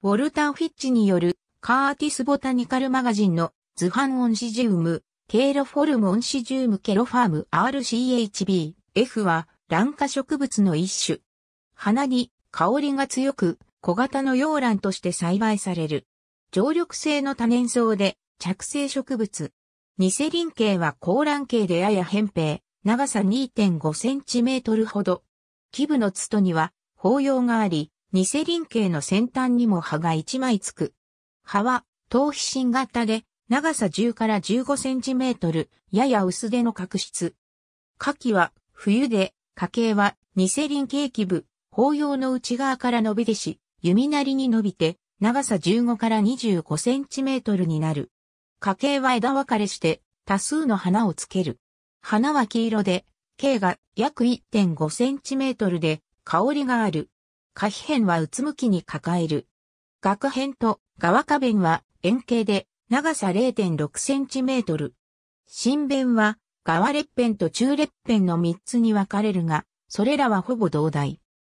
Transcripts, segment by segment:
ウォルター・フィッチによるカーティス・ボタニカル・マガジンのズハン・オンシジウム、ケイロフォルム・オンシジウム・ケロファーム RCHB、F は卵花植物の一種。花に香りが強く小型の洋蘭として栽培される。常緑性の多年草で着生植物。ニセリン系は高蘭系でやや扁平、長さ2.5センチメートルほど。基部の筒には包葉があり、ニセリン系の先端にも葉が1枚つく。葉は、頭皮芯型で、長さ10から15センチメートル、やや薄手の角質。花期は、冬で、花茎は、ニセリン系基部、包葉の内側から伸び出し、弓なりに伸びて、長さ15から25センチメートルになる。花茎は枝分かれして、多数の花をつける。花は黄色で、径が約1.5センチメートルで、香りがある。可皮辺はうつむきに抱える。額辺と側下辺は円形で長さ0.6センチメートル。新弁は側列辺と中列辺の3つに分かれるが、それらはほぼ同大。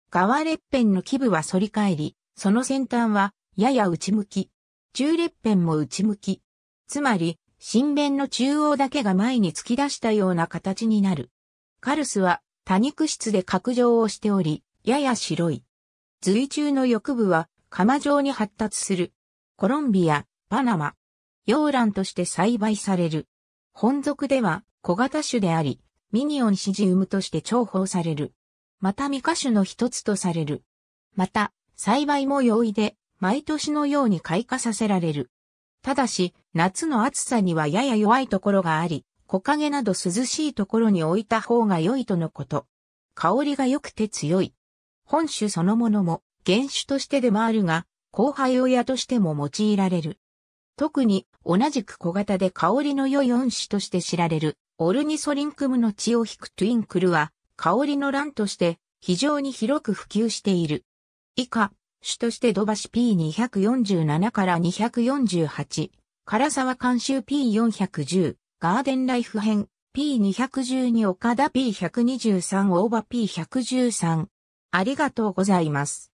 側列辺の基部は反り返り、その先端はやや内向き。中列辺も内向き。つまり、新弁の中央だけが前に突き出したような形になる。カルスは多肉質で角状をしており、やや白い。髄中の翼部は釜状に発達する。コロンビア、パナマ、洋卵として栽培される。本属では小型種であり、ミニオンシジウムとして重宝される。また未花種の一つとされる。また、栽培も容易で、毎年のように開花させられる。ただし、夏の暑さにはやや弱いところがあり、木陰など涼しいところに置いた方が良いとのこと。香りが良くて強い。本種そのものも原種としてでもあるが、後輩親としても用いられる。特に同じく小型で香りの良い恩種として知られるオルニソリンクムの血を引くトゥインクルは香りの蘭として非常に広く普及している。以下、種としてドバシ P247 から248、唐沢監修 P410、ガーデンライフ編 P212 岡田 P123 大場 P113、ありがとうございます。